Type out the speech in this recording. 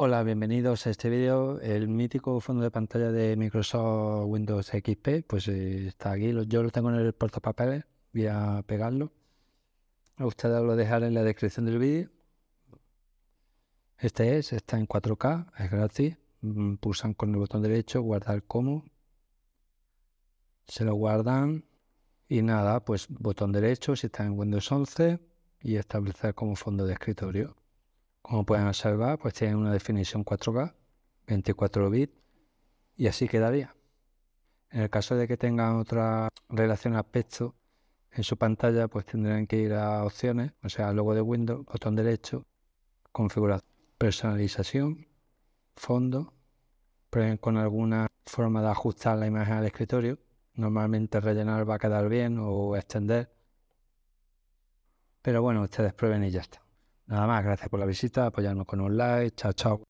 Hola, bienvenidos a este vídeo. El mítico fondo de pantalla de Microsoft Windows XP, pues eh, está aquí. Yo lo tengo en el papeles, voy a pegarlo. A ustedes lo dejar en la descripción del vídeo. Este es, está en 4K, es gratis. Mm, pulsan con el botón derecho, guardar como. Se lo guardan. Y nada, pues botón derecho si está en Windows 11 y establecer como fondo de escritorio. Como pueden observar, pues tienen una definición 4K, 24 bits, y así quedaría. En el caso de que tengan otra relación aspecto en su pantalla, pues tendrán que ir a opciones, o sea, logo de Windows, botón derecho, configuración, personalización, fondo, con alguna forma de ajustar la imagen al escritorio. Normalmente rellenar va a quedar bien o extender. Pero bueno, ustedes prueben y ya está. Nada más, gracias por la visita, apoyarnos con un like, chao, chao.